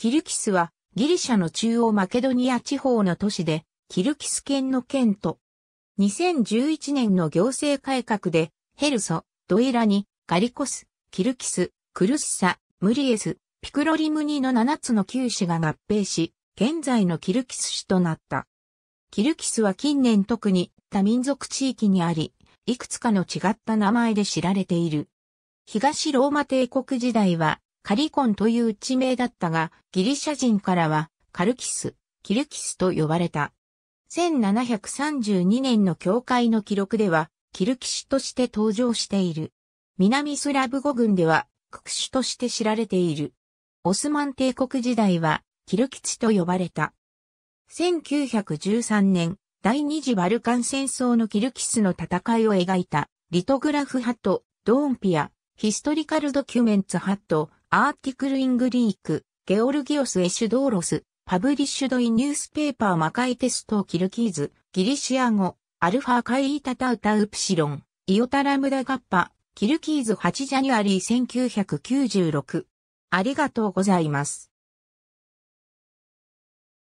キルキスはギリシャの中央マケドニア地方の都市で、キルキス県の県と、2011年の行政改革で、ヘルソ、ドイラニ、ガリコス、キルキス、クルッサ、ムリエス、ピクロリムニの7つの旧市が合併し、現在のキルキス市となった。キルキスは近年特に多民族地域にあり、いくつかの違った名前で知られている。東ローマ帝国時代はカリコンという地名だったが、ギリシャ人からはカルキス、キルキスと呼ばれた。1732年の教会の記録では、キルキシとして登場している。南スラブ語群では、ククシュとして知られている。オスマン帝国時代は、キルキチと呼ばれた。1913年、第二次バルカン戦争のキルキスの戦いを描いた、リトグラフ派とドーンピア、ヒストリカルドキュメンツ派と、アーティクル・イングリーク、ゲオルギオス・エシュドーロス、パブリッシュド・イ・ニュースペーパー・マカイテスト・キルキーズ、ギリシア語、アルファ・カイ・イタタウタ・ウプシロン、イオタラムダ・ガッパ、キルキーズ8ジャニュアリー1996。ありがとうございます。